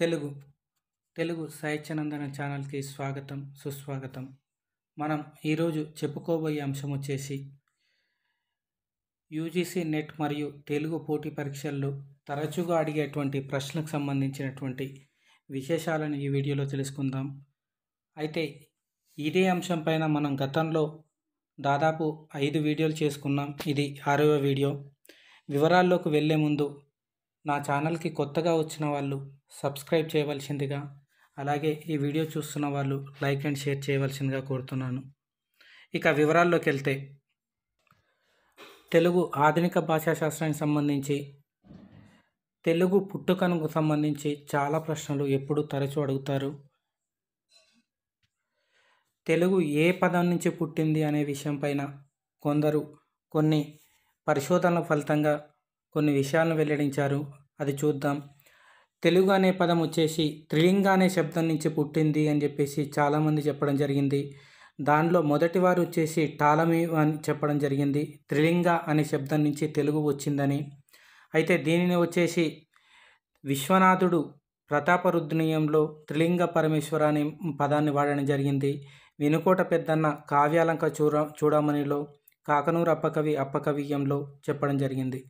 తెలుగు తెలుగు సాహిత్యనందన ఛానల్కి స్వాగతం సుస్వాగతం మనం ఈరోజు చెప్పుకోబోయే అంశం వచ్చేసి యూజీసీ నెట్ మరియు తెలుగు పోటీ పరీక్షల్లో తరచుగా అడిగేటువంటి ప్రశ్నకు సంబంధించినటువంటి విశేషాలను ఈ వీడియోలో తెలుసుకుందాం అయితే ఇదే అంశంపైన మనం గతంలో దాదాపు ఐదు వీడియోలు చేసుకున్నాం ఇది ఆరవ వీడియో వివరాల్లోకి వెళ్ళే ముందు నా ఛానల్కి కొత్తగా వచ్చిన వాళ్ళు సబ్స్క్రైబ్ చేయవలసిందిగా అలాగే ఈ వీడియో చూస్తున్న వాళ్ళు లైక్ అండ్ షేర్ చేయవలసిందిగా కోరుతున్నాను ఇక వివరాల్లోకి వెళ్తే తెలుగు ఆధునిక భాషా శాస్త్రానికి సంబంధించి తెలుగు పుట్టుకను సంబంధించి చాలా ప్రశ్నలు ఎప్పుడు తరచూ అడుగుతారు తెలుగు ఏ పదం నుంచి పుట్టింది అనే విషయం కొందరు కొన్ని పరిశోధనల ఫలితంగా కొన్ని విషయాలను వెల్లడించారు అది చూద్దాం తెలుగు అనే పదం వచ్చేసి త్రిలింగ అనే శబ్దం నుంచి పుట్టింది అని చెప్పేసి చాలామంది చెప్పడం జరిగింది దానిలో మొదటి వారు వచ్చేసి టాలమీ అని చెప్పడం జరిగింది త్రిలింగ అనే శబ్దం నుంచి తెలుగు వచ్చిందని అయితే దీనిని వచ్చేసి విశ్వనాథుడు ప్రతాపరుద్నీయంలో త్రిలింగ పరమేశ్వర అనే పదాన్ని వాడడం జరిగింది వెనుకోట పెద్దన్న కావ్యాలంక చూడ చూడమనిలో కాకనూరు అప్పకవి అప్పకవియంలో చెప్పడం జరిగింది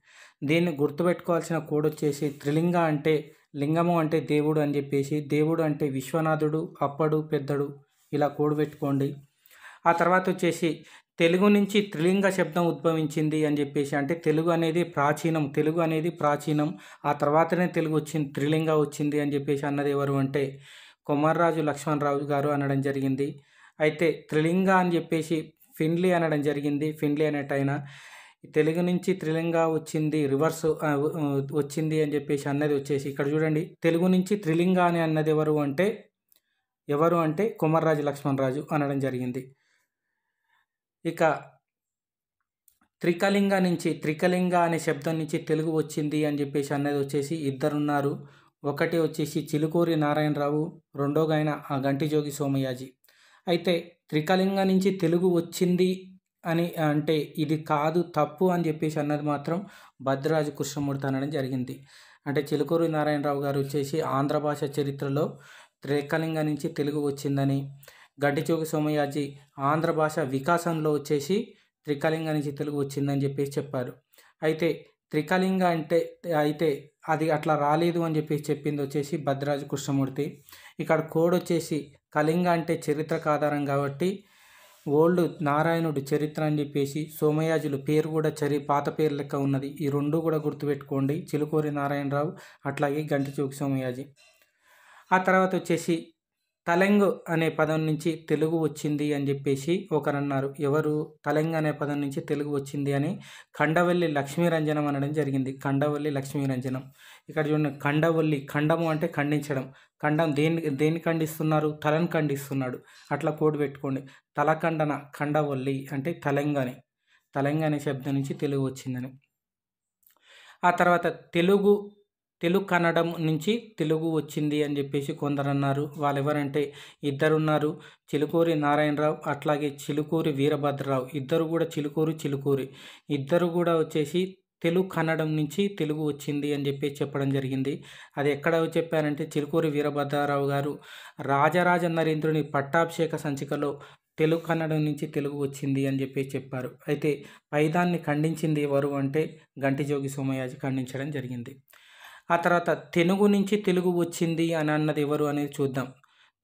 దీన్ని గుర్తుపెట్టుకోవాల్సిన కోడ్ వచ్చేసి త్రిలింగ అంటే లింగము అంటే దేవుడు అని చెప్పేసి దేవుడు అంటే విశ్వనాథుడు అప్పడు పెద్దడు ఇలా కోడ్ పెట్టుకోండి ఆ తర్వాత వచ్చేసి తెలుగు నుంచి త్రిలింగ శబ్దం ఉద్భవించింది అని చెప్పేసి అంటే తెలుగు అనేది ప్రాచీనం తెలుగు అనేది ప్రాచీనం ఆ తర్వాతనే తెలుగు వచ్చింది త్రిలింగ వచ్చింది అని చెప్పేసి అన్నది ఎవరు అంటే కుమార్రాజు లక్ష్మణరావు గారు అనడం జరిగింది అయితే త్రిలింగ అని చెప్పేసి ఫిన్లీ అనడం జరిగింది ఫిన్లీ అనేటైన తెలుగు నుంచి త్రిలింగా వచ్చింది రివర్స్ వచ్చింది అని చెప్పేసి అన్నది వచ్చేసి ఇక్కడ చూడండి తెలుగు నుంచి త్రిలింగా అని అన్నది ఎవరు అంటే ఎవరు అంటే కుమర్రాజు లక్ష్మణరాజు అనడం జరిగింది ఇక త్రికలింగ నుంచి త్రికలింగ అనే శబ్దం నుంచి తెలుగు వచ్చింది అని చెప్పేసి అన్నది వచ్చేసి ఇద్దరున్నారు ఒకటి వచ్చేసి చిలుకూరి నారాయణరావు రెండోగైన ఆ గంటిజోగి సోమయాజీ అయితే త్రికలింగ నుంచి తెలుగు వచ్చింది అని అంటే ఇది కాదు తప్పు అని చెప్పేసి అన్నది మాత్రం భద్రరాజు కృష్ణమూర్తి అనడం జరిగింది అంటే చిలుకూరు నారాయణరావు గారు వచ్చేసి ఆంధ్ర భాష చరిత్రలో త్రికలింగ నుంచి తెలుగు వచ్చిందని గడ్డిచూకు సోమయాజీ ఆంధ్ర భాష వికాసంలో వచ్చేసి త్రికలింగ నుంచి తెలుగు వచ్చిందని చెప్పేసి చెప్పారు అయితే త్రికలింగ అంటే అయితే అది అట్లా రాలేదు అని చెప్పేసి చెప్పింది వచ్చేసి భద్రరాజు కృష్ణమూర్తి ఇక్కడ కోడ్ వచ్చేసి కళింగ అంటే చరిత్రకు ఆధారం కాబట్టి ఓల్డ్ నారాయణుడు చరిత్ర అని చెప్పేసి సోమయాజులు పేరు కూడా చరి పాత పేరు లెక్క ఉన్నది ఈ రెండు కూడా గుర్తుపెట్టుకోండి చిలుకూరి నారాయణరావు అట్లాగే గంటచూకి సోమయాజి ఆ తర్వాత వచ్చేసి తలెంగు అనే పదం నుంచి తెలుగు వచ్చింది అని చెప్పేసి ఒకరన్నారు ఎవరు తలెంగు అనే పదం నుంచి తెలుగు వచ్చింది అని కండవల్లి లక్ష్మీరంజనం అనడం జరిగింది కండవల్లి లక్ష్మీరంజనం ఇక్కడ చూడండి కండవల్లి ఖండము అంటే ఖండించడం ఖండం దేని దేన్ని ఖండిస్తున్నారు తలను ఖండిస్తున్నాడు అట్లా కోడి పెట్టుకోండి తలఖండన ఖండవల్లి అంటే తలెంగని తలెంగ అనే శబ్దం నుంచి తెలుగు వచ్చిందని ఆ తర్వాత తెలుగు తెలుగు కన్నడం నుంచి తెలుగు వచ్చింది అని చెప్పేసి కొందరు అన్నారు వాళ్ళు ఇద్దరు ఇద్దరున్నారు చిలుకూరి నారాయణరావు అట్లాగే చిలుకూరి వీరభద్రరావు ఇద్దరు కూడా చిలుకూరు చిలుకూరి ఇద్దరు కూడా వచ్చేసి తెలుగు కన్నడం నుంచి తెలుగు వచ్చింది అని చెప్పి చెప్పడం జరిగింది అది ఎక్కడ చెప్పారంటే చిలుకూరి వీరభద్రరావు గారు రాజరాజ నరేంద్రుని పట్టాభిషేక సంచికలో తెలుగు కన్నడం నుంచి తెలుగు వచ్చింది అని చెప్పి చెప్పారు అయితే పైదాన్ని ఖండించింది ఎవరు అంటే గంటిజోగి సోమయాజి ఖండించడం జరిగింది ఆ తర్వాత తెలుగు నుంచి తెలుగు వచ్చింది అని అన్నది ఎవరు అనేది చూద్దాం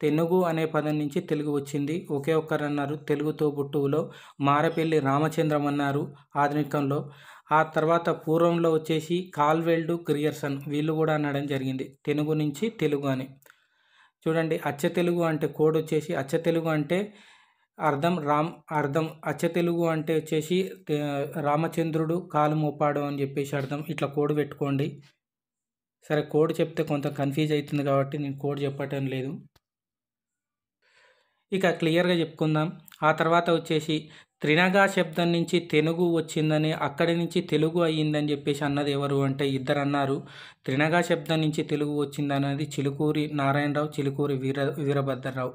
తెలుగు అనే పదం నుంచి తెలుగు వచ్చింది ఒకే ఒక్కరు అన్నారు తెలుగుతో పుట్టువులో మారపల్లి రామచంద్రం అన్నారు ఆధునికంలో ఆ తర్వాత పూర్వంలో వచ్చేసి కాల్వెల్డు క్రియర్సన్ వీళ్ళు కూడా అనడం జరిగింది తెలుగు నుంచి తెలుగు అని చూడండి అచ్చ తెలుగు అంటే కోడ్ వచ్చేసి అచ్చ తెలుగు అంటే అర్థం రామ్ అర్థం అచ్చ తెలుగు అంటే వచ్చేసి రామచంద్రుడు కాలు మోపాడు అని చెప్పేసి అర్థం ఇట్లా కోడు పెట్టుకోండి సరే కోడ్ చెప్తే కొంత కన్ఫ్యూజ్ అవుతుంది కాబట్టి నేను కోడ్ చెప్పటం లేదు ఇక క్లియర్గా చెప్పుకుందాం ఆ తర్వాత వచ్చేసి త్రినగా శబ్దం నుంచి తెలుగు వచ్చిందని అక్కడి నుంచి తెలుగు అయ్యిందని చెప్పేసి అన్నది ఎవరు అంటే ఇద్దరు అన్నారు త్రినగా శబ్దం నుంచి తెలుగు వచ్చిందనేది చిలుకూరి నారాయణరావు చిలుకూరి వీర వీరభద్రరావు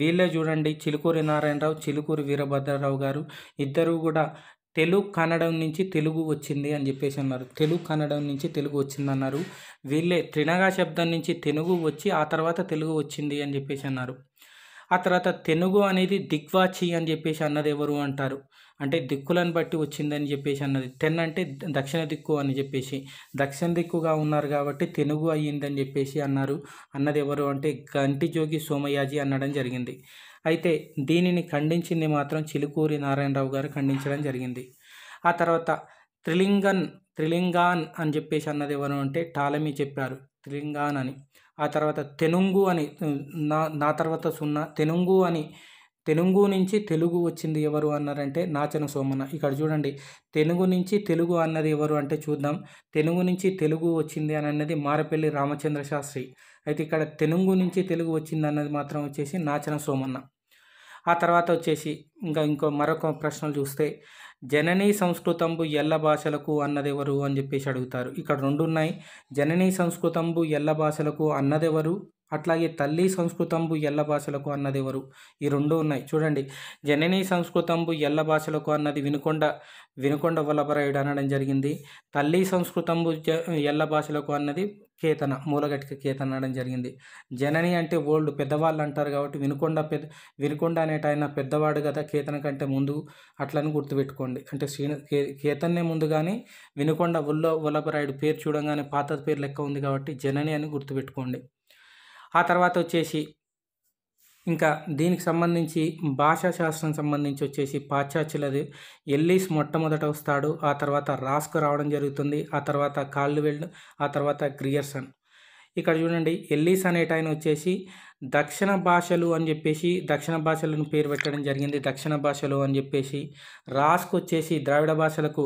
వీళ్ళే చూడండి చిలుకూరి నారాయణరావు చిలుకూరి వీరభద్రరావు గారు ఇద్దరు కూడా తెలుగు కన్నడం నుంచి తెలుగు వచ్చింది అని చెప్పేసి అన్నారు తెలుగు కన్నడం నుంచి తెలుగు వచ్చింది అన్నారు వీళ్ళే త్రినగా శబ్దం నుంచి తెలుగు వచ్చి ఆ తర్వాత తెలుగు వచ్చింది అని చెప్పేసి అన్నారు ఆ తర్వాత తెలుగు అనేది దిగ్వాచి అని చెప్పేసి అన్నది ఎవరు అంటారు అంటే దిక్కులను బట్టి వచ్చిందని చెప్పేసి అన్నది తెన్ అంటే దక్షిణ దిక్కు అని చెప్పేసి దక్షిణ దిక్కుగా ఉన్నారు కాబట్టి తెలుగు అయ్యిందని చెప్పేసి అన్నారు అన్నది ఎవరు అంటే గంటిజోగి సోమయాజీ అన్నడం జరిగింది అయితే దీనిని ఖండించింది మాత్రం చిలుకూరి నారాయణరావు గారు ఖండించడం జరిగింది ఆ తర్వాత త్రిలింగన్ త్రిలింగాన్ అని చెప్పేసి అన్నది ఎవరు అంటే టాలమీ చెప్పారు త్రిలింగాన్ అని ఆ తర్వాత తెనుంగు అని నా నా తర్వాత సున్నా తెనుంగు అని తెలుగు నుంచి తెలుగు వచ్చింది ఎవరు అన్నారంటే నాచన సోమన్న ఇక్కడ చూడండి తెలుగు నుంచి తెలుగు అన్నది ఎవరు అంటే చూద్దాం తెలుగు నుంచి తెలుగు వచ్చింది అని అన్నది మారపల్లి రామచంద్ర శాస్త్రి అయితే ఇక్కడ తెలుగు నుంచి తెలుగు వచ్చింది అన్నది మాత్రం వచ్చేసి నాచన సోమన్న ఆ తర్వాత వచ్చేసి ఇంకా ఇంకో మరొక ప్రశ్నలు చూస్తే జననీ సంస్కృతంబు ఎల్ల భాషలకు అన్నదెవరు అని చెప్పేసి అడుగుతారు ఇక్కడ రెండు ఉన్నాయి జననీ సంస్కృతంబు ఎల్ల భాషలకు అన్నదెవరు అట్లాగే తల్లి సంస్కృతంబు ఎల్ల భాషలకు అన్నది ఎవరు ఈ రెండు ఉన్నాయి చూడండి జనని సంస్కృతంబు ఎల్ల భాషలకు అన్నది వినుకొండ వినుకొండ వల్లభరాయుడు అనడం జరిగింది తల్లి సంస్కృతంబు ఎల్ల భాషలకు అన్నది కేతన మూలగట్టిక కేతన అనడం జరిగింది జనని అంటే ఓల్డ్ పెద్దవాళ్ళు అంటారు కాబట్టి వినుకొండ పెద్ద వినుకొండ అనేట ఆయన పెద్దవాడు కదా కేతన కంటే ముందు అట్లని గుర్తుపెట్టుకోండి అంటే శ్రీని కే కేతన్నే ముందు కానీ వినుకొండ ఉల్ల వల్లభరాయుడు పేరు చూడంగానే పాత పేరు లెక్క ఉంది కాబట్టి జనని అని గుర్తుపెట్టుకోండి ఆ తర్వాత వచ్చేసి ఇంకా దీనికి సంబంధించి భాషా శాస్త్రం సంబంధించి వచ్చేసి పాశ్చాత్యులది ఎల్లీస్ మొట్టమొదట వస్తాడు ఆ తర్వాత రాస్క్ రావడం జరుగుతుంది ఆ తర్వాత కాల్వెల్డ్ ఆ తర్వాత గ్రియర్సన్ ఇక్కడ చూడండి ఎల్లీస్ అనేట ఆయన వచ్చేసి దక్షిణ భాషలు అని చెప్పేసి దక్షిణ భాషలను పేరు పెట్టడం జరిగింది దక్షిణ భాషలు అని చెప్పేసి రాస్క్ వచ్చేసి ద్రావిడ భాషలకు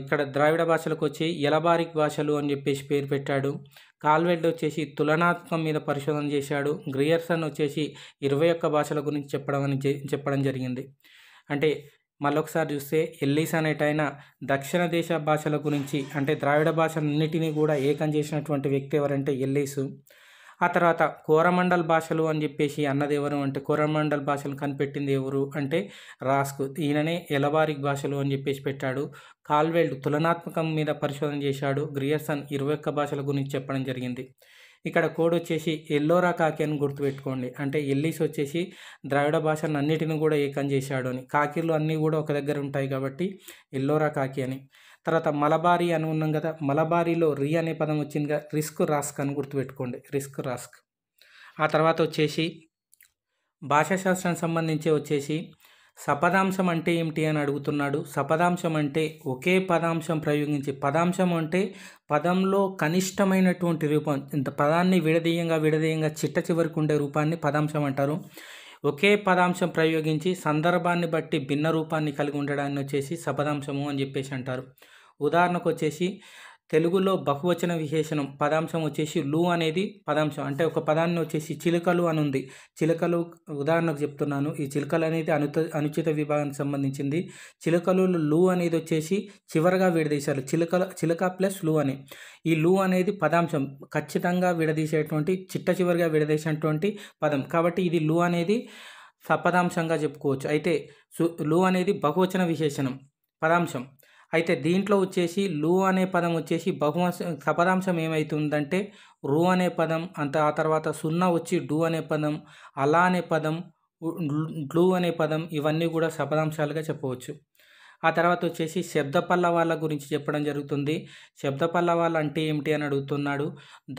ఇక్కడ ద్రావిడ భాషలకు వచ్చి ఎలబారిక్ భాషలు అని చెప్పేసి పేరు పెట్టాడు కాల్వెల్డ్ వచ్చేసి తులనాత్మకం మీద పరిశోధన చేశాడు గ్రియర్సన్ వచ్చేసి ఇరవై ఒక్క భాషల గురించి చెప్పడం అని చెప్పడం జరిగింది అంటే మళ్ళొకసారి చూస్తే ఎల్లీస్ అనేటైన దక్షిణ దేశ భాషల గురించి అంటే ద్రావిడ భాషలన్నిటినీ కూడా ఏకం చేసినటువంటి వ్యక్తి ఎవరంటే ఎల్లీసు ఆ తర్వాత కోరమండల్ భాషలు అని చెప్పేసి అన్నది ఎవరు అంటే కోరమండల్ భాషలు కనిపెట్టింది ఎవరు అంటే రాస్క్ ఈయననే ఎలవారి భాషలు అని చెప్పేసి పెట్టాడు కాల్వెల్డ్ తులనాత్మకం మీద పరిశోధన చేశాడు గ్రియర్సన్ ఇరవై ఒక్క భాషల గురించి చెప్పడం జరిగింది ఇక్కడ కోడ్ వచ్చేసి ఎల్లోరా కాకి అని గుర్తుపెట్టుకోండి అంటే ఎల్లీస్ వచ్చేసి ద్రావిడ భాషను అన్నిటిని కూడా ఏకం చేశాడు అని కాకిలు అన్నీ కూడా ఒక దగ్గర ఉంటాయి కాబట్టి ఎల్లోరా కాకి అని తర్వాత మలబారీ అని ఉన్నాం కదా మలబారీలో రి అనే పదం వచ్చిందిగా రిస్క్ రాస్క్ అని గుర్తుపెట్టుకోండి రిస్క్ రాస్క్ ఆ తర్వాత వచ్చేసి భాషాశాస్త్రానికి సంబంధించి వచ్చేసి సపదాంశం అంటే ఏమిటి అని అడుగుతున్నాడు సపదాంశం అంటే ఒకే పదాంశం ప్రయోగించి పదాంశం అంటే పదంలో కనిష్టమైనటువంటి రూపం ఇంత పదాన్ని విడదీయంగా విడదీయంగా చిట్ట చివరికి ఉండే రూపాన్ని పదాంశం అంటారు ఒకే పదాంశం ప్రయోగించి సందర్భాన్ని బట్టి భిన్న రూపాన్ని కలిగి ఉండడాన్ని వచ్చేసి సపదాంశము అని చెప్పేసి అంటారు ఉదాహరణకు వచ్చేసి తెలుగులో బహువచన విశేషణం పదాంశం వచ్చేసి లు అనేది పదాంశం అంటే ఒక పదాన్ని వచ్చేసి చిలుకలు అని ఉంది చిలుకలు ఉదాహరణకు చెప్తున్నాను ఈ చిలుకలు అనేది అనుత అనుచిత విభాగానికి సంబంధించింది చిలుకలు లు అనేది వచ్చేసి చివరగా విడదీశారు చిలుక చిలుక ప్లస్ లు అని ఈ లు అనేది పదాంశం ఖచ్చితంగా విడదీసేటువంటి చిట్ట చివరిగా విడదీసేటువంటి పదం కాబట్టి ఇది లు అనేది సపదాంశంగా చెప్పుకోవచ్చు అయితే లు అనేది బహువచన విశేషణం పదాంశం అయితే దీంట్లో వచ్చేసి లు అనే పదం వచ్చేసి బహువంశ సపదాంశం ఏమవుతుందంటే రు అనే పదం అంత ఆ తర్వాత సున్నా వచ్చి డూ అనే పదం అలా అనే పదం డ్లు అనే పదం ఇవన్నీ కూడా సపదాంశాలుగా చెప్పవచ్చు ఆ తర్వాత వచ్చేసి శబ్ద పల్లవాల గురించి చెప్పడం జరుగుతుంది శబ్ద పల్లవాలు అంటే ఏమిటి అని అడుగుతున్నాడు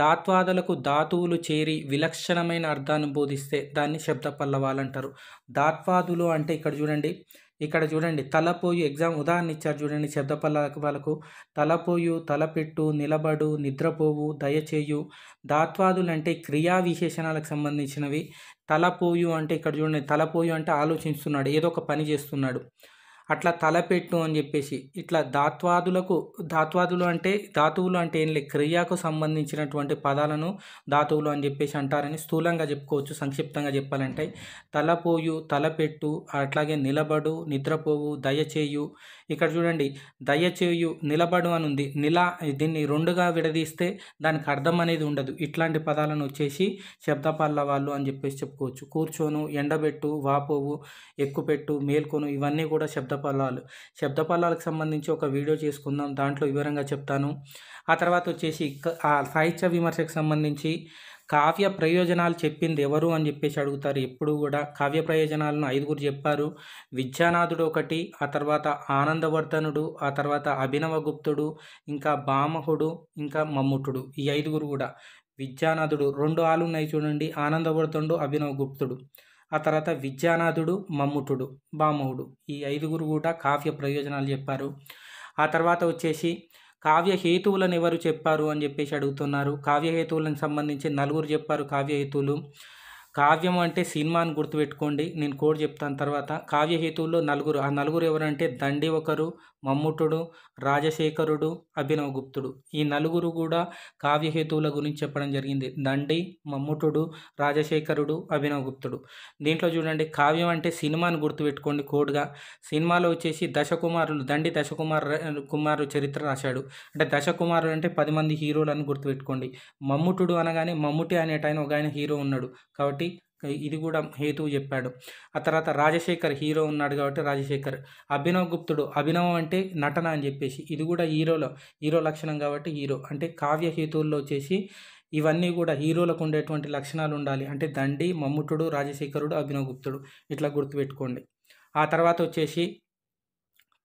దాత్వాదులకు ధాతువులు చేరి విలక్షణమైన అర్థాన్ని బోధిస్తే దాన్ని శబ్ద పల్లవాలు అంటారు దాత్వాదులు అంటే ఇక్కడ చూడండి ఇక్కడ చూడండి తలపోయు ఎగ్జామ్ ఉదాహరణ ఇచ్చారు చూడండి వాళ్ళకు తలపోయు తలపెట్టు నిలబడు నిద్రపోవు దయచేయు దాత్వాదులు అంటే క్రియా విశేషణాలకు సంబంధించినవి తలపోయు అంటే ఇక్కడ చూడండి తలపోయు అంటే ఆలోచిస్తున్నాడు ఏదో ఒక పని చేస్తున్నాడు అట్లా తలపెట్టు అని చెప్పేసి ఇట్లా ధాత్వాదులకు ధాత్వాదులు అంటే ధాతువులు అంటే ఏం లేదు క్రియకు సంబంధించినటువంటి పదాలను ధాతువులు అని చెప్పేసి అంటారని స్థూలంగా చెప్పుకోవచ్చు సంక్షిప్తంగా చెప్పాలంటే తలపోయు తలపెట్టు అట్లాగే నిలబడు నిద్రపోవు దయచేయు ఇక్కడ చూడండి దయచేయు నిలబడు అని ఉంది నిల దీన్ని రెండుగా విడదీస్తే దానికి అర్థం అనేది ఉండదు ఇట్లాంటి పదాలను వచ్చేసి శబ్దపాల వాళ్ళు అని చెప్పేసి చెప్పుకోవచ్చు కూర్చోను ఎండబెట్టు వాపోవు ఎక్కుపెట్టు మేల్కొను ఇవన్నీ కూడా శబ్దపల్లాలు శబ్దపల్లాలకు సంబంధించి ఒక వీడియో చేసుకుందాం దాంట్లో వివరంగా చెప్తాను ఆ తర్వాత వచ్చేసి ఆ సాహిత్య విమర్శకు సంబంధించి కావ్య ప్రయోజనాలు చెప్పింది ఎవరు అని చెప్పేసి అడుగుతారు ఎప్పుడు కూడా కావ్య ప్రయోజనాలను ఐదుగురు చెప్పారు విద్యానాథుడు ఒకటి ఆ తర్వాత ఆనందవర్ధనుడు ఆ తర్వాత అభినవగుప్తుడు ఇంకా భామహుడు ఇంకా మమ్ముటుడు ఈ ఐదుగురు కూడా విద్యానాథుడు రెండు ఆలు ఉన్నాయి చూడండి ఆనందవర్ధనుడు అభినవగుప్తుడు ఆ తర్వాత విద్యానాథుడు మమ్ముటుడు భామహుడు ఈ ఐదుగురు కూడా కావ్య ప్రయోజనాలు చెప్పారు ఆ తర్వాత వచ్చేసి కావ్యహేతువులను ఎవరు చెప్పారు అని చెప్పేసి అడుగుతున్నారు కావ్యహేతువులకు సంబంధించి నలుగురు చెప్పారు కావ్యహేతువులు కావ్యం అంటే సినిమా అని గుర్తుపెట్టుకోండి నేను కోడ్ చెప్తాను తర్వాత కావ్యహేతువుల్లో నలుగురు ఆ నలుగురు ఎవరంటే దండి ఒకరు మమ్ముటుడు రాజశేఖరుడు అభినవ్ గుప్తుడు ఈ నలుగురు కూడా కావ్యహేతువుల గురించి చెప్పడం జరిగింది దండి మమ్ముటుడు రాజశేఖరుడు అభినవ్ గుప్తుడు దీంట్లో చూడండి కావ్యం అంటే సినిమాను గుర్తుపెట్టుకోండి కోడ్గా సినిమాలో వచ్చేసి దశకుమారులు దండి దశకుమార్ కుమారు చరిత్ర రాశాడు అంటే దశకుమారుడు అంటే పది మంది హీరోలను గుర్తుపెట్టుకోండి మమ్ముటుడు అనగానే మమ్ముటి అనేట ఒక ఆయన హీరో ఉన్నాడు కాబట్టి ఇది కూడా హేతువు చెప్పాడు ఆ తర్వాత రాజశేఖర్ హీరో ఉన్నాడు కాబట్టి రాజశేఖర్ అభినవ్ గుప్తుడు అభినవం అంటే నటన అని చెప్పేసి ఇది కూడా హీరోలో హీరో లక్షణం కాబట్టి హీరో అంటే కావ్య హేతువుల్లో వచ్చేసి ఇవన్నీ కూడా హీరోలకు ఉండేటువంటి లక్షణాలు ఉండాలి అంటే దండి మమ్ముటుడు రాజశేఖరుడు అభినవ్ గుప్తుడు ఇట్లా గుర్తుపెట్టుకోండి ఆ తర్వాత వచ్చేసి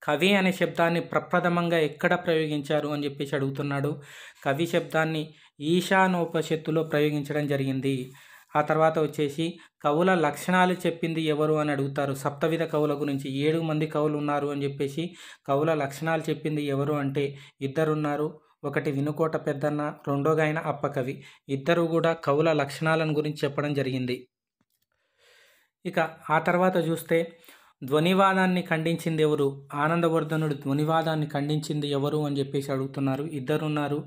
కవి అనే శబ్దాన్ని ప్రప్రథమంగా ఎక్కడ ప్రయోగించారు అని చెప్పేసి అడుగుతున్నాడు కవి శబ్దాన్ని ఈశానోపనిషత్తులో ప్రయోగించడం జరిగింది ఆ తర్వాత వచ్చేసి కవుల లక్షణాలు చెప్పింది ఎవరు అని అడుగుతారు సప్తవిధ కవుల గురించి ఏడు మంది కవులు ఉన్నారు అని చెప్పేసి కవుల లక్షణాలు చెప్పింది ఎవరు అంటే ఇద్దరున్నారు ఒకటి వినుకోట పెద్దన్న రెండోగా ఆయన అప్పకవి ఇద్దరు కూడా కవుల లక్షణాలను గురించి చెప్పడం జరిగింది ఇక ఆ తర్వాత చూస్తే ధ్వనివాదాన్ని ఖండించింది ఎవరు ఆనందవర్ధనుడు ధ్వనివాదాన్ని ఖండించింది ఎవరు అని చెప్పేసి అడుగుతున్నారు ఇద్దరున్నారు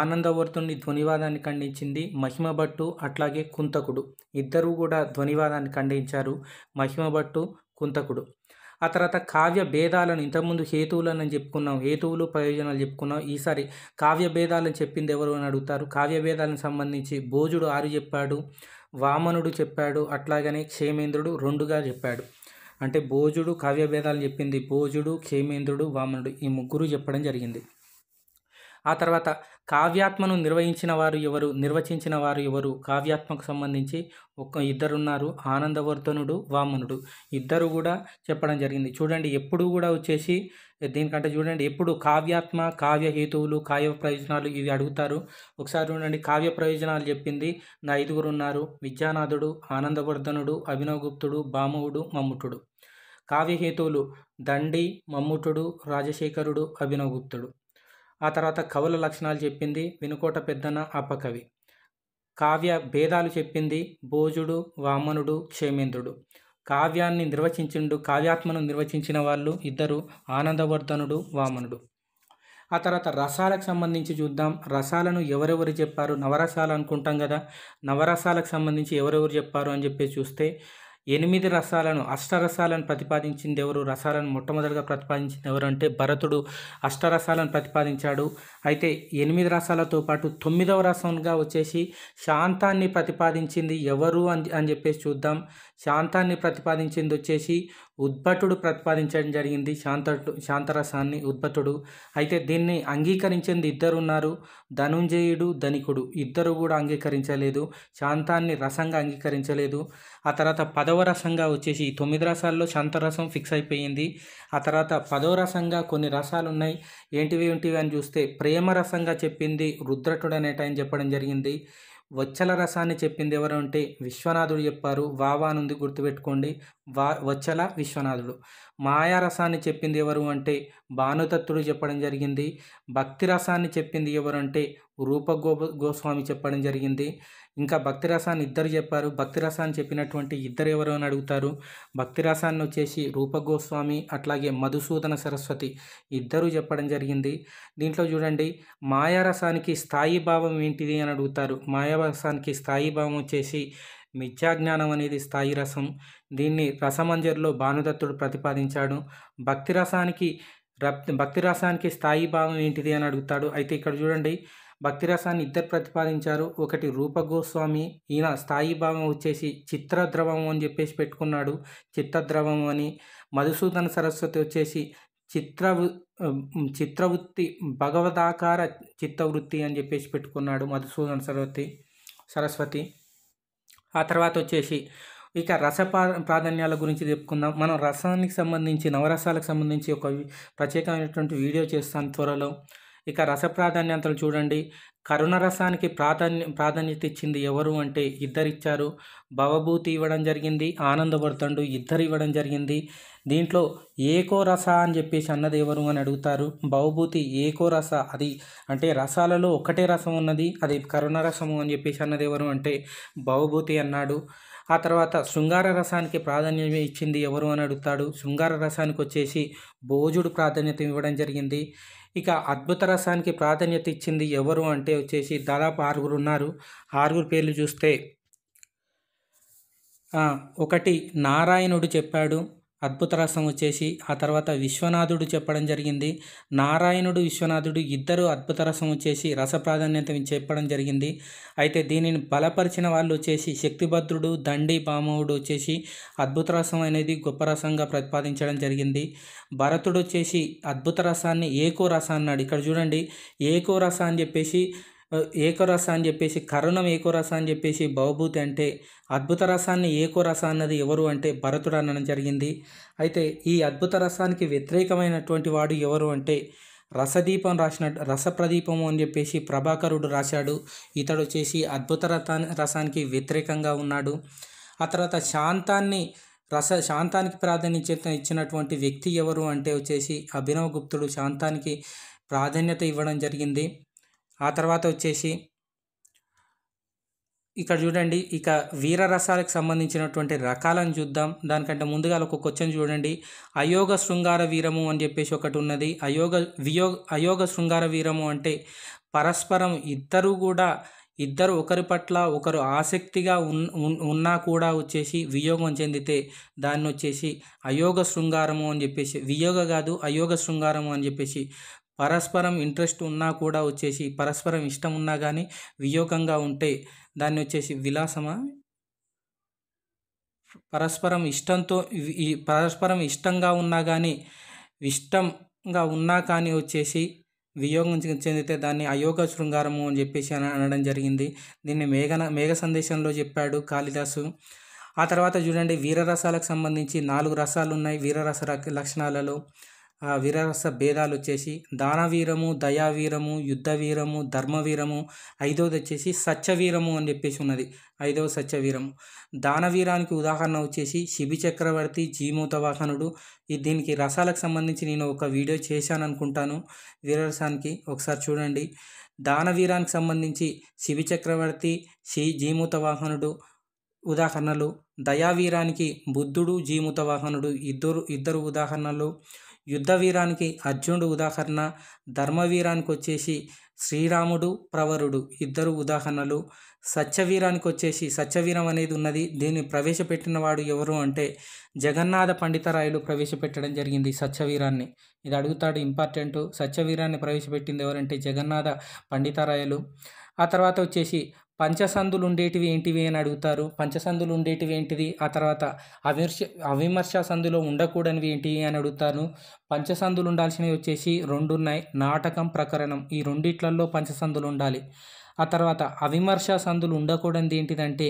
ఆనందవర్ధుని ధ్వనివాదాన్ని ఖండించింది మహిమ భట్టు అట్లాగే కుంతకుడు ఇద్దరూ కూడా ధ్వనివాదాన్ని ఖండించారు మహిమ భట్టు కుంతకుడు ఆ తర్వాత కావ్య భేదాలను ఇంతకుముందు హేతువులను అని చెప్పుకున్నాం హేతువులు ప్రయోజనాలు చెప్పుకున్నాం ఈసారి కావ్య భేదాలను చెప్పింది ఎవరు అని అడుగుతారు కావ్య భేదాలను సంబంధించి భోజుడు ఆరు చెప్పాడు వామనుడు చెప్పాడు అట్లాగనే క్షేమేంద్రుడు రెండుగా చెప్పాడు అంటే భోజుడు కావ్య భేదాలు చెప్పింది భోజుడు క్షేమేంద్రుడు వామనుడు ఈ ముగ్గురు చెప్పడం జరిగింది ఆ తర్వాత కావ్యాత్మను నిర్వహించిన వారు ఎవరు నిర్వచించిన వారు ఎవరు కావ్యాత్మకు సంబంధించి ఒక్క ఇద్దరున్నారు ఆనందవర్ధనుడు వామనుడు ఇద్దరు కూడా చెప్పడం జరిగింది చూడండి ఎప్పుడు కూడా వచ్చేసి దీనికంటే చూడండి ఎప్పుడు కావ్యాత్మ కావ్య హేతువులు కావ్య ప్రయోజనాలు ఇవి అడుగుతారు ఒకసారి చూడండి కావ్య ప్రయోజనాలు చెప్పింది నా ఐదుగురు ఉన్నారు విద్యానాథుడు ఆనందవర్ధనుడు అభినవగుప్తుడు భామవుడు మమ్ముటుడు కావ్యహేతువులు దండి మమ్ముటుడు రాజశేఖరుడు అభినవగుప్తుడు ఆ తర్వాత కవుల లక్షణాలు చెప్పింది వెనుకోట పెద్దన అప్పకవి కావ్య భేదాలు చెప్పింది భోజుడు వామనుడు క్షేమేంద్రుడు కావ్యాన్ని నిర్వచించిండు కావ్యాత్మను నిర్వచించిన వాళ్ళు ఇద్దరు ఆనందవర్ధనుడు వామనుడు ఆ తర్వాత రసాలకు సంబంధించి చూద్దాం రసాలను ఎవరెవరు చెప్పారు నవరసాలు అనుకుంటాం కదా నవరసాలకు సంబంధించి ఎవరెవరు చెప్పారు అని చెప్పి చూస్తే ఎనిమిది రసాలను అష్టరసాలను ప్రతిపాదించింది ఎవరు రసాలను మొట్టమొదటిగా ప్రతిపాదించింది ఎవరు అంటే భరతుడు అష్టరసాలను ప్రతిపాదించాడు అయితే ఎనిమిది రసాలతో పాటు తొమ్మిదవ రసంగా వచ్చేసి శాంతాన్ని ప్రతిపాదించింది ఎవరు అని అని చెప్పేసి చూద్దాం శాంతాన్ని ప్రతిపాదించింది వచ్చేసి ఉద్భటుడు ప్రతిపాదించడం జరిగింది శాంతటు శాంతరసాన్ని ఉద్భటుడు అయితే దీన్ని అంగీకరించింది ఇద్దరున్నారు ధనుంజయుడు ధనికుడు ఇద్దరు కూడా అంగీకరించలేదు శాంతాన్ని రసంగా అంగీకరించలేదు ఆ తర్వాత పదవ రసంగా వచ్చేసి తొమ్మిది రసాల్లో శాంతరసం ఫిక్స్ అయిపోయింది ఆ తర్వాత పదవ రసంగా కొన్ని రసాలు ఉన్నాయి ఏంటివి ఏంటివి అని చూస్తే ప్రేమ రసంగా చెప్పింది రుద్రటుడు అనేట ఆయన చెప్పడం జరిగింది వచ్చల రసాన్ని చెప్పింది ఎవరు అంటే విశ్వనాథుడు చెప్పారు వావా నుండి గుర్తుపెట్టుకోండి వా వచ్చల విశ్వనాథుడు మాయా రసాన్ని చెప్పింది ఎవరు అంటే భానుతత్తుడు చెప్పడం జరిగింది భక్తి రసాన్ని చెప్పింది ఎవరు అంటే రూప గోస్వామి చెప్పడం జరిగింది ఇంకా భక్తి రసాన్ని ఇద్దరు చెప్పారు భక్తి రసాన్ని చెప్పినటువంటి ఇద్దరు ఎవరు అని అడుగుతారు భక్తి రసాన్ని వచ్చేసి రూపగోస్వామి అట్లాగే మధుసూదన సరస్వతి ఇద్దరు చెప్పడం జరిగింది దీంట్లో చూడండి మాయారసానికి స్థాయి భావం ఏంటిది అని అడుగుతారు మాయారసానికి స్థాయి భావం వచ్చేసి మిథ్యాజ్ఞానం అనేది స్థాయి రసం దీన్ని రసమంజరిలో భానుదత్తుడు ప్రతిపాదించాడు భక్తి రసానికి భక్తి రసానికి స్థాయి భావం ఏంటిది అని అడుగుతాడు అయితే ఇక్కడ చూడండి భక్తిరసాన్ని ఇద్దరు ప్రతిపాదించారు ఒకటి రూప గోస్వామి ఈయన స్థాయి భావం వచ్చేసి ద్రవం అని చెప్పేసి పెట్టుకున్నాడు చిత్తద్రవం అని మధుసూదన సరస్వతి వచ్చేసి చిత్ర చిత్రవృత్తి భగవదాకార చిత్తవృత్తి అని చెప్పేసి పెట్టుకున్నాడు మధుసూదన సరస్వతి సరస్వతి ఆ తర్వాత వచ్చేసి ఇక రస ప్రాధాన్యాల గురించి చెప్పుకుందాం మనం రసానికి సంబంధించి నవరసాలకు సంబంధించి ఒక ప్రత్యేకమైనటువంటి వీడియో చేస్తాను త్వరలో ఇక రస ప్రాధాన్యతలు చూడండి కరుణ రసానికి ప్రాధాన్య ప్రాధాన్యత ఇచ్చింది ఎవరు అంటే ఇద్దరిచ్చారు భవభూతి ఇవ్వడం జరిగింది ఆనందవర్తండు ఇద్దరు ఇవ్వడం జరిగింది దీంట్లో ఏకో రస అని చెప్పేసి అన్నది ఎవరు అని అడుగుతారు భవభూతి ఏకో రస అది అంటే రసాలలో ఒకటే రసం ఉన్నది అది కరుణ రసము అని చెప్పేసి అన్నది ఎవరు అంటే భవభూతి అన్నాడు ఆ తర్వాత శృంగార రసానికి ప్రాధాన్యత ఇచ్చింది ఎవరు అని అడుగుతాడు శృంగార రసానికి వచ్చేసి భోజుడు ప్రాధాన్యత ఇవ్వడం జరిగింది ఇక అద్భుత రసానికి ప్రాధాన్యత ఇచ్చింది ఎవరు అంటే వచ్చేసి దాదాపు ఆరుగురు ఉన్నారు ఆరుగురు పేర్లు చూస్తే ఒకటి నారాయణుడు చెప్పాడు అద్భుత రసం వచ్చేసి ఆ తర్వాత విశ్వనాథుడు చెప్పడం జరిగింది నారాయణుడు విశ్వనాథుడు ఇద్దరు అద్భుత రసం వచ్చేసి రస ప్రాధాన్యత చెప్పడం జరిగింది అయితే దీనిని బలపరిచిన వాళ్ళు వచ్చేసి శక్తిభద్రుడు దండి భామవుడు వచ్చేసి అద్భుత రసం అనేది గొప్ప రసంగా ప్రతిపాదించడం జరిగింది భరతుడు వచ్చేసి అద్భుత రసాన్ని ఏకో రసాన్నాడు ఇక్కడ చూడండి ఏకో రస అని చెప్పేసి ఏకరస అని చెప్పేసి కరుణం ఏకోరస అని చెప్పేసి భవభూతి అంటే అద్భుత రసాన్ని ఏకోరస అన్నది ఎవరు అంటే భరతుడు అనడం జరిగింది అయితే ఈ అద్భుత రసానికి వ్యతిరేకమైనటువంటి వాడు ఎవరు అంటే రసదీపం రాసిన రసప్రదీపము అని చెప్పేసి ప్రభాకరుడు రాశాడు ఇతడు వచ్చేసి అద్భుత రథా రసానికి వ్యతిరేకంగా ఉన్నాడు ఆ తర్వాత శాంతాన్ని రస శాంతానికి ప్రాధాన్యత ఇచ్చినటువంటి వ్యక్తి ఎవరు అంటే వచ్చేసి అభినవగుప్తుడు గుప్తుడు శాంతానికి ప్రాధాన్యత ఇవ్వడం జరిగింది ఆ తర్వాత వచ్చేసి ఇక్కడ చూడండి ఇక వీర రసాలకు సంబంధించినటువంటి రకాలను చూద్దాం దానికంటే ముందుగా ఒక క్వశ్చన్ చూడండి అయోగ శృంగార వీరము అని చెప్పేసి ఒకటి ఉన్నది అయోగ వియోగ అయోగ శృంగార వీరము అంటే పరస్పరం ఇద్దరు కూడా ఇద్దరు ఒకరి పట్ల ఒకరు ఆసక్తిగా ఉన్నా కూడా వచ్చేసి వియోగం చెందితే దాన్ని వచ్చేసి అయోగ శృంగారము అని చెప్పేసి వియోగ కాదు అయోగ శృంగారము అని చెప్పేసి పరస్పరం ఇంట్రెస్ట్ ఉన్నా కూడా వచ్చేసి పరస్పరం ఇష్టం ఉన్నా కానీ వియోగంగా ఉంటే దాన్ని వచ్చేసి విలాసమా పరస్పరం ఇష్టంతో పరస్పరం ఇష్టంగా ఉన్నా కానీ ఇష్టంగా ఉన్నా కానీ వచ్చేసి వియోగం చెందితే దాన్ని అయోగ శృంగారము అని చెప్పేసి అనడం జరిగింది దీన్ని మేఘన మేఘ సందేశంలో చెప్పాడు కాళిదాసు ఆ తర్వాత చూడండి వీరరసాలకు సంబంధించి నాలుగు రసాలు ఉన్నాయి వీరరస లక్షణాలలో వీరరస భేదాలు వచ్చేసి దానవీరము దయావీరము యుద్ధవీరము ధర్మవీరము ఐదవది వచ్చేసి సత్యవీరము అని చెప్పేసి ఉన్నది ఐదవ సత్యవీరము దానవీరానికి ఉదాహరణ వచ్చేసి శిబి చక్రవర్తి జీమూత వాహనుడు దీనికి రసాలకు సంబంధించి నేను ఒక వీడియో చేశాను అనుకుంటాను వీరరసానికి ఒకసారి చూడండి దానవీరానికి సంబంధించి శిబి చక్రవర్తి శ్రీ వాహనుడు ఉదాహరణలు దయావీరానికి బుద్ధుడు జీమూత వాహనుడు ఇద్దరు ఇద్దరు ఉదాహరణలు యుద్ధవీరానికి అర్జునుడు ఉదాహరణ ధర్మవీరానికి వచ్చేసి శ్రీరాముడు ప్రవరుడు ఇద్దరు ఉదాహరణలు సత్యవీరానికి వచ్చేసి సత్యవీరం అనేది ఉన్నది దీన్ని ప్రవేశపెట్టిన వాడు ఎవరు అంటే జగన్నాథ పండితరాయలు ప్రవేశపెట్టడం జరిగింది సత్యవీరాన్ని ఇది అడుగుతాడు ఇంపార్టెంటు సత్యవీరాన్ని ప్రవేశపెట్టింది ఎవరంటే జగన్నాథ రాయులు ఆ తర్వాత వచ్చేసి పంచసందులు ఉండేటివి ఏంటివి అని అడుగుతారు పంచసందులు ఉండేటివి ఏంటివి ఆ తర్వాత అవిమర్శ అవిమర్శ సందులో ఉండకూడనివి ఏంటి అని అడుగుతాను పంచసందులు ఉండాల్సినవి వచ్చేసి రెండు ఉన్నాయి నాటకం ప్రకరణం ఈ రెండిట్లలో పంచసందులు ఉండాలి ఆ తర్వాత అవిమర్శ సందులు ఉండకూడదు ఏంటిదంటే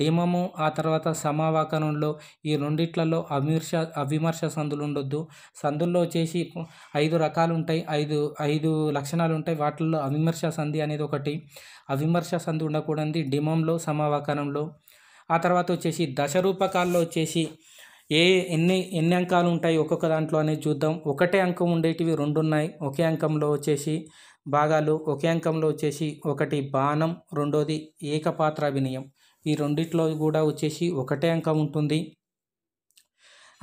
డిమము ఆ తర్వాత సమావాకనంలో ఈ రెండిట్లలో అవిమర్శ అవిమర్శ సందులు ఉండొద్దు సందుల్లో వచ్చేసి ఐదు రకాలు ఉంటాయి ఐదు ఐదు లక్షణాలు ఉంటాయి వాటిల్లో అవిమర్శ సంధి అనేది ఒకటి అవిమర్శ సంధి ఉండకూడదు డిమంలో సమావాకనంలో ఆ తర్వాత వచ్చేసి దశరూపకాల్లో వచ్చేసి ఏ ఎన్ని ఎన్ని అంకాలు ఉంటాయి ఒక్కొక్క దాంట్లో అనేది చూద్దాం ఒకటే అంకం ఉండేటివి రెండు ఉన్నాయి ఒకే అంకంలో వచ్చేసి భాగాలు ఒకే అంకంలో వచ్చేసి ఒకటి బాణం రెండోది ఏకపాత్ర అభినయం ఈ రెండిట్లో కూడా వచ్చేసి ఒకటే అంకం ఉంటుంది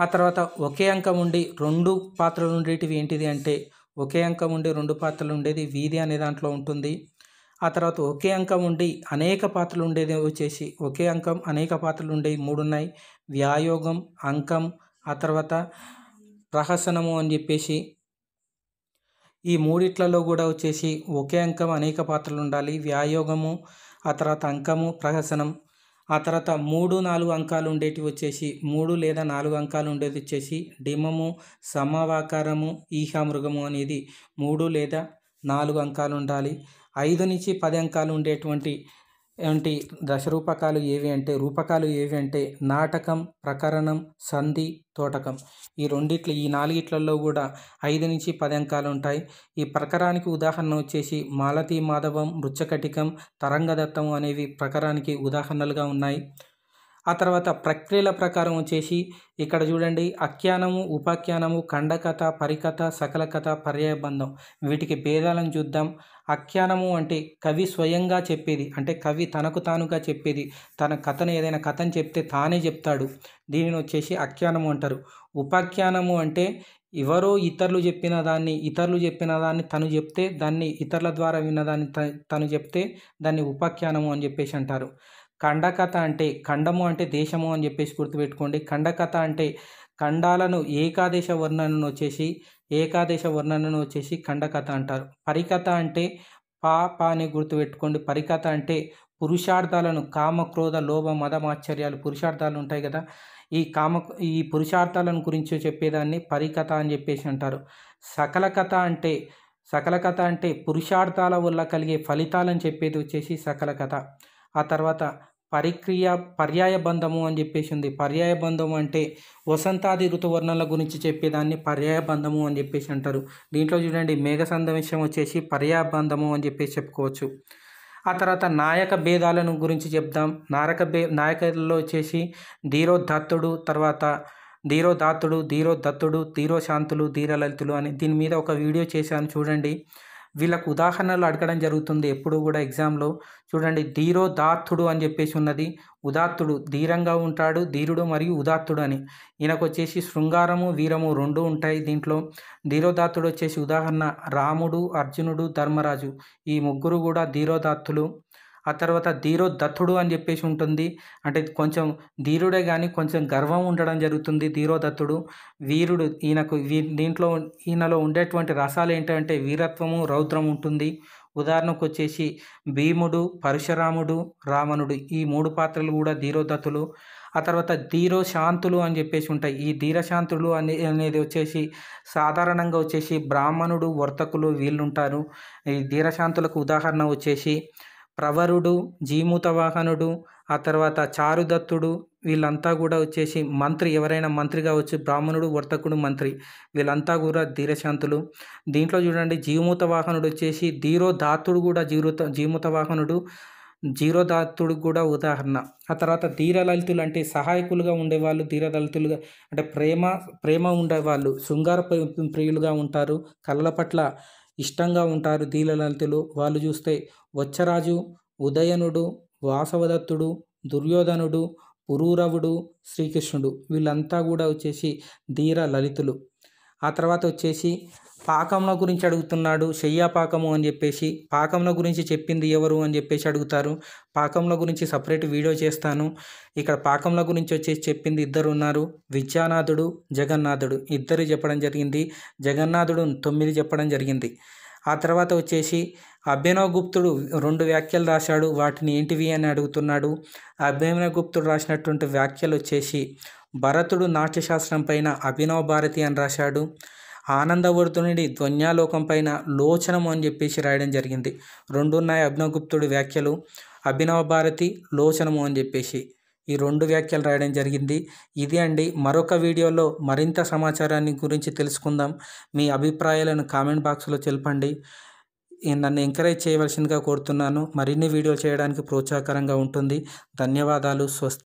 ఆ తర్వాత ఒకే అంకం ఉండి రెండు పాత్రలు ఉండేటివి ఏంటిది అంటే ఒకే అంకం ఉండి రెండు పాత్రలు ఉండేది వీధి అనే దాంట్లో ఉంటుంది ఆ తర్వాత ఒకే అంకం ఉండి అనేక పాత్రలు ఉండేది వచ్చేసి ఒకే అంకం అనేక పాత్రలు ఉండేవి మూడు ఉన్నాయి వ్యాయోగం అంకం ఆ తర్వాత ప్రహసనము అని చెప్పేసి ఈ మూడిట్లలో కూడా వచ్చేసి ఒకే అంకం అనేక పాత్రలు ఉండాలి వ్యాయోగము ఆ తర్వాత అంకము ప్రహసనం ఆ తర్వాత మూడు నాలుగు అంకాలు ఉండేటివి వచ్చేసి మూడు లేదా నాలుగు అంకాలు ఉండేది వచ్చేసి డిమము సమవాకారము ఈహామృగము అనేది మూడు లేదా నాలుగు అంకాలు ఉండాలి ఐదు నుంచి పది అంకాలు ఉండేటువంటి ఏమిటి రూపకాలు ఏవి అంటే రూపకాలు ఏవి అంటే నాటకం ప్రకరణం సంధి తోటకం ఈ రెండిట్ల ఈ నాలుగిట్లలో కూడా ఐదు నుంచి పది అంకాలు ఉంటాయి ఈ ప్రకరానికి ఉదాహరణ వచ్చేసి మాలతీ మాధవం మృచ్చకటికం తరంగదత్తం అనేవి ప్రకరానికి ఉదాహరణలుగా ఉన్నాయి ఆ తర్వాత ప్రక్రియల ప్రకారం వచ్చేసి ఇక్కడ చూడండి అఖ్యానము ఉపాఖ్యానము ఖండకథ పరికథ సకల కథ పర్యాయబంధం వీటికి భేదాలను చూద్దాం అఖ్యానము అంటే కవి స్వయంగా చెప్పేది అంటే కవి తనకు తానుగా చెప్పేది తన కథను ఏదైనా కథను చెప్తే తానే చెప్తాడు దీనిని వచ్చేసి అఖ్యానము అంటారు ఉపాఖ్యానము అంటే ఎవరో ఇతరులు చెప్పిన దాన్ని ఇతరులు చెప్పిన దాన్ని తను చెప్తే దాన్ని ఇతరుల ద్వారా విన్నదాన్ని తను చెప్తే దాన్ని ఉపాఖ్యానము అని చెప్పేసి అంటారు ఖండకథ అంటే ఖండము అంటే దేశము అని చెప్పేసి గుర్తుపెట్టుకోండి ఖండకథ అంటే ఖండాలను ఏకాదేశ వర్ణనను వచ్చేసి ఏకాదేశ వర్ణనను వచ్చేసి ఖండకథ అంటారు పరికథ అంటే పా పా అని గుర్తుపెట్టుకోండి పరికథ అంటే పురుషార్థాలను కామ క్రోధ లోభ మదమాశ్చర్యాలు పురుషార్థాలు ఉంటాయి కదా ఈ కామ ఈ పురుషార్థాలను గురించి చెప్పేదాన్ని పరికథ అని చెప్పేసి అంటారు సకల కథ అంటే సకల కథ అంటే పురుషార్థాల వల్ల కలిగే ఫలితాలను చెప్పేది వచ్చేసి సకల కథ ఆ తర్వాత పరిక్రియ పర్యాయ బంధము అని చెప్పేసి ఉంది పర్యాయ బంధం అంటే వసంతాది ఋతువర్ణాల గురించి చెప్పేదాన్ని పర్యాయ బంధము అని చెప్పేసి అంటారు దీంట్లో చూడండి మేఘ విషయం వచ్చేసి పర్యాయ బంధము అని చెప్పేసి చెప్పుకోవచ్చు ఆ తర్వాత నాయక భేదాలను గురించి చెప్దాం నారక భే నాయకుల్లో వచ్చేసి ధీరోధత్తుడు తర్వాత ధీరోదాత్తుడు ధీరోదత్తుడు ధీరోశాంతులు ధీరలలితులు అని దీని మీద ఒక వీడియో చేశాను చూడండి వీళ్ళకు ఉదాహరణలు అడగడం జరుగుతుంది ఎప్పుడు కూడా ఎగ్జామ్లో చూడండి ధీరో దాత్తుడు అని చెప్పేసి ఉన్నది ఉదాత్తుడు ధీరంగా ఉంటాడు ధీరుడు మరియు ఉదాత్తుడు అని ఈయనకు వచ్చేసి శృంగారము వీరము రెండు ఉంటాయి దీంట్లో ధీరోదాత్తుడు వచ్చేసి ఉదాహరణ రాముడు అర్జునుడు ధర్మరాజు ఈ ముగ్గురు కూడా ధీరోదాత్తులు ఆ తర్వాత ధీరో దత్తుడు అని చెప్పేసి ఉంటుంది అంటే కొంచెం ధీరుడే కానీ కొంచెం గర్వం ఉండడం జరుగుతుంది ధీరో దత్తుడు వీరుడు ఈయనకు వీ దీంట్లో ఈయనలో ఉండేటువంటి రసాలు ఏంటంటే వీరత్వము రౌద్రం ఉంటుంది ఉదాహరణకు వచ్చేసి భీముడు పరశురాముడు రావణుడు ఈ మూడు పాత్రలు కూడా ధీరోదత్తులు ఆ తర్వాత ధీరో శాంతులు అని చెప్పేసి ఉంటాయి ఈ ధీరశాంతులు అనే అనేది వచ్చేసి సాధారణంగా వచ్చేసి బ్రాహ్మణుడు వర్తకులు వీళ్ళుంటారు ఈ ధీరశాంతులకు ఉదాహరణ వచ్చేసి ప్రవరుడు వాహనుడు ఆ తర్వాత చారుదత్తుడు వీళ్ళంతా కూడా వచ్చేసి మంత్రి ఎవరైనా మంత్రి కావచ్చు బ్రాహ్మణుడు వర్తకుడు మంత్రి వీళ్ళంతా కూడా ధీరశాంతులు దీంట్లో చూడండి జీవమూత వాహనుడు వచ్చేసి ధీరోదాత్తుడు కూడా జీవృత జీమూత వాహనుడు జీరోదాత్తుడు కూడా ఉదాహరణ ఆ తర్వాత ధీరలలితులు అంటే సహాయకులుగా ఉండేవాళ్ళు ధీరలలితులుగా అంటే ప్రేమ ప్రేమ ఉండేవాళ్ళు శృంగార ప్రియులుగా ఉంటారు కళల పట్ల ఇష్టంగా ఉంటారు దీలలలితులు వాళ్ళు చూస్తే వచ్చరాజు ఉదయనుడు వాసవదత్తుడు దుర్యోధనుడు పురూరవుడు శ్రీకృష్ణుడు వీళ్ళంతా కూడా వచ్చేసి ధీర లలితులు ఆ తర్వాత వచ్చేసి పాకముల గురించి అడుగుతున్నాడు శయ్యా పాకము అని చెప్పేసి పాకముల గురించి చెప్పింది ఎవరు అని చెప్పేసి అడుగుతారు పాకముల గురించి సపరేట్ వీడియో చేస్తాను ఇక్కడ పాకముల గురించి వచ్చేసి చెప్పింది ఇద్దరు ఉన్నారు విద్యానాథుడు జగన్నాథుడు ఇద్దరు చెప్పడం జరిగింది జగన్నాథుడు తొమ్మిది చెప్పడం జరిగింది ఆ తర్వాత వచ్చేసి అభినవగుప్తుడు రెండు వ్యాఖ్యలు రాశాడు వాటిని ఏంటివి అని అడుగుతున్నాడు అభినవగుప్తుడు రాసినటువంటి వ్యాఖ్యలు వచ్చేసి భరతుడు నాట్యశాస్త్రం పైన అభినవ భారతి అని రాశాడు ఆనందవర్ధునుడి ధ్వన్యాలోకం పైన లోచనము అని చెప్పేసి రాయడం జరిగింది రెండున్నాయి అభినవగుప్తుడి వ్యాఖ్యలు అభినవ భారతి లోచనము అని చెప్పేసి ఈ రెండు వ్యాఖ్యలు రాయడం జరిగింది ఇది అండి మరొక వీడియోలో మరింత సమాచారాన్ని గురించి తెలుసుకుందాం మీ అభిప్రాయాలను కామెంట్ బాక్స్లో తెలపండి నన్ను ఎంకరేజ్ చేయవలసిందిగా కోరుతున్నాను మరిన్ని వీడియోలు చేయడానికి ప్రోత్సాహకరంగా ఉంటుంది ధన్యవాదాలు స్వస్తి